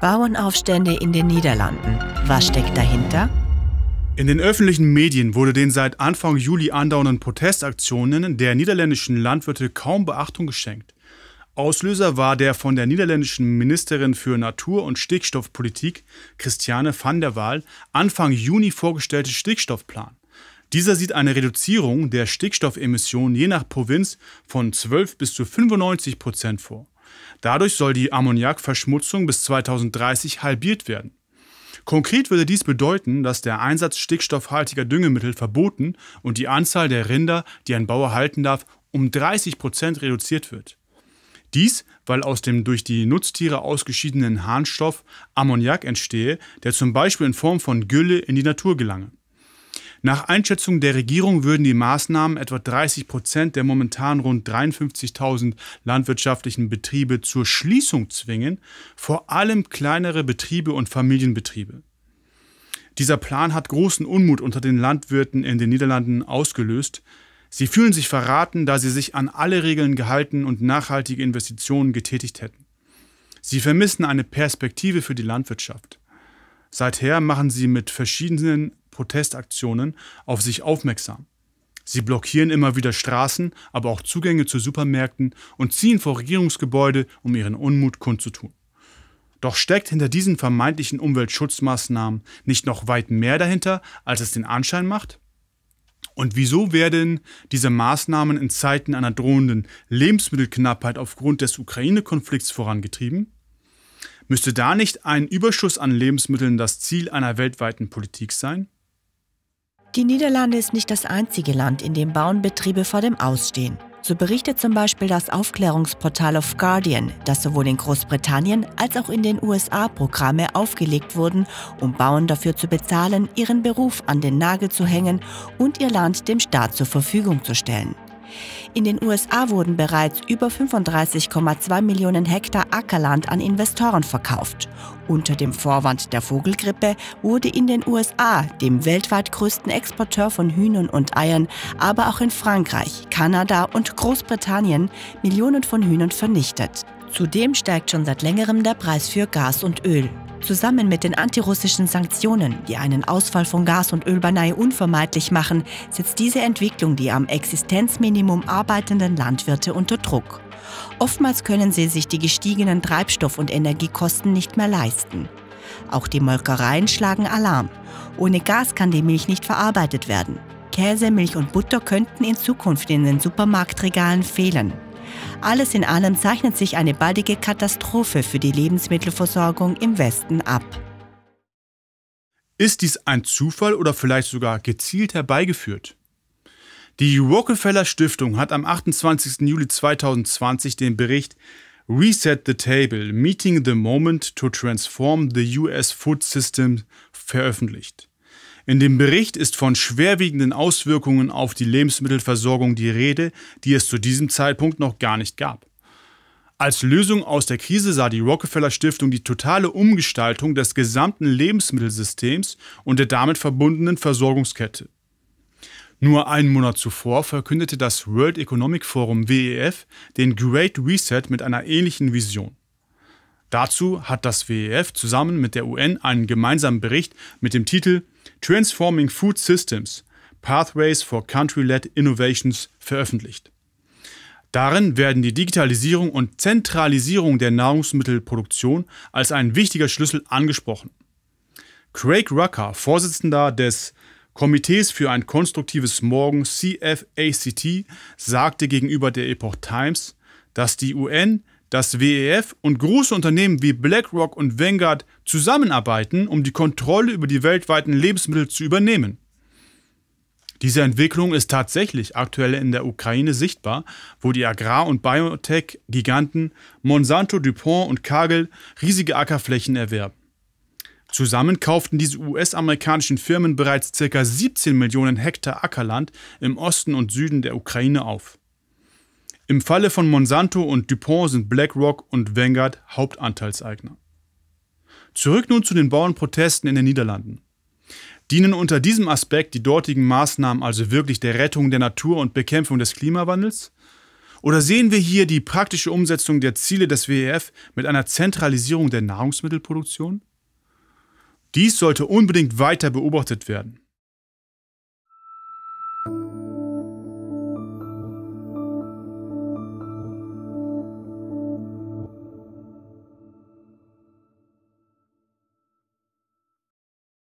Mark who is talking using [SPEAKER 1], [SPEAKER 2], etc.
[SPEAKER 1] Bauernaufstände in den Niederlanden. Was steckt dahinter?
[SPEAKER 2] In den öffentlichen Medien wurde den seit Anfang Juli andauernden Protestaktionen der niederländischen Landwirte kaum Beachtung geschenkt. Auslöser war der von der niederländischen Ministerin für Natur- und Stickstoffpolitik, Christiane van der Waal, Anfang Juni vorgestellte Stickstoffplan. Dieser sieht eine Reduzierung der Stickstoffemissionen je nach Provinz von 12 bis zu 95 Prozent vor. Dadurch soll die Ammoniakverschmutzung bis 2030 halbiert werden. Konkret würde dies bedeuten, dass der Einsatz stickstoffhaltiger Düngemittel verboten und die Anzahl der Rinder, die ein Bauer halten darf, um 30 Prozent reduziert wird. Dies, weil aus dem durch die Nutztiere ausgeschiedenen Harnstoff Ammoniak entstehe, der zum Beispiel in Form von Gülle in die Natur gelange. Nach Einschätzung der Regierung würden die Maßnahmen etwa 30 Prozent der momentan rund 53.000 landwirtschaftlichen Betriebe zur Schließung zwingen, vor allem kleinere Betriebe und Familienbetriebe. Dieser Plan hat großen Unmut unter den Landwirten in den Niederlanden ausgelöst. Sie fühlen sich verraten, da sie sich an alle Regeln gehalten und nachhaltige Investitionen getätigt hätten. Sie vermissen eine Perspektive für die Landwirtschaft. Seither machen sie mit verschiedenen Protestaktionen auf sich aufmerksam. Sie blockieren immer wieder Straßen, aber auch Zugänge zu Supermärkten und ziehen vor Regierungsgebäude, um ihren Unmut kundzutun. Doch steckt hinter diesen vermeintlichen Umweltschutzmaßnahmen nicht noch weit mehr dahinter, als es den Anschein macht? Und wieso werden diese Maßnahmen in Zeiten einer drohenden Lebensmittelknappheit aufgrund des Ukraine-Konflikts vorangetrieben? Müsste da nicht ein Überschuss an Lebensmitteln das Ziel einer weltweiten Politik sein?
[SPEAKER 1] Die Niederlande ist nicht das einzige Land, in dem Bauernbetriebe vor dem Ausstehen. So berichtet zum Beispiel das Aufklärungsportal of Guardian, dass sowohl in Großbritannien als auch in den USA Programme aufgelegt wurden, um Bauern dafür zu bezahlen, ihren Beruf an den Nagel zu hängen und ihr Land dem Staat zur Verfügung zu stellen. In den USA wurden bereits über 35,2 Millionen Hektar Ackerland an Investoren verkauft. Unter dem Vorwand der Vogelgrippe wurde in den USA, dem weltweit größten Exporteur von Hühnern und Eiern, aber auch in Frankreich, Kanada und Großbritannien Millionen von Hühnern vernichtet. Zudem steigt schon seit längerem der Preis für Gas und Öl. Zusammen mit den antirussischen Sanktionen, die einen Ausfall von Gas und Ölbanei unvermeidlich machen, setzt diese Entwicklung die am Existenzminimum arbeitenden Landwirte unter Druck. Oftmals können sie sich die gestiegenen Treibstoff- und Energiekosten nicht mehr leisten. Auch die Molkereien schlagen Alarm. Ohne Gas kann die Milch nicht verarbeitet werden. Käse, Milch und Butter könnten in Zukunft in den Supermarktregalen fehlen. Alles in allem zeichnet sich eine baldige Katastrophe für die Lebensmittelversorgung im Westen ab.
[SPEAKER 2] Ist dies ein Zufall oder vielleicht sogar gezielt herbeigeführt? Die Rockefeller Stiftung hat am 28. Juli 2020 den Bericht Reset the Table, Meeting the Moment to Transform the US Food System veröffentlicht. In dem Bericht ist von schwerwiegenden Auswirkungen auf die Lebensmittelversorgung die Rede, die es zu diesem Zeitpunkt noch gar nicht gab. Als Lösung aus der Krise sah die Rockefeller Stiftung die totale Umgestaltung des gesamten Lebensmittelsystems und der damit verbundenen Versorgungskette. Nur einen Monat zuvor verkündete das World Economic Forum WEF den Great Reset mit einer ähnlichen Vision. Dazu hat das WEF zusammen mit der UN einen gemeinsamen Bericht mit dem Titel Transforming Food Systems Pathways for Country-Led Innovations veröffentlicht. Darin werden die Digitalisierung und Zentralisierung der Nahrungsmittelproduktion als ein wichtiger Schlüssel angesprochen. Craig Rucker, Vorsitzender des Komitees für ein konstruktives Morgen CFACT, sagte gegenüber der Epoch Times, dass die UN dass WEF und große Unternehmen wie BlackRock und Vanguard zusammenarbeiten, um die Kontrolle über die weltweiten Lebensmittel zu übernehmen. Diese Entwicklung ist tatsächlich aktuell in der Ukraine sichtbar, wo die Agrar- und Biotech-Giganten Monsanto, DuPont und Kagel riesige Ackerflächen erwerben. Zusammen kauften diese US-amerikanischen Firmen bereits ca. 17 Millionen Hektar Ackerland im Osten und Süden der Ukraine auf. Im Falle von Monsanto und DuPont sind BlackRock und Vanguard Hauptanteilseigner. Zurück nun zu den Bauernprotesten in den Niederlanden. Dienen unter diesem Aspekt die dortigen Maßnahmen also wirklich der Rettung der Natur und Bekämpfung des Klimawandels? Oder sehen wir hier die praktische Umsetzung der Ziele des WEF mit einer Zentralisierung der Nahrungsmittelproduktion? Dies sollte unbedingt weiter beobachtet werden.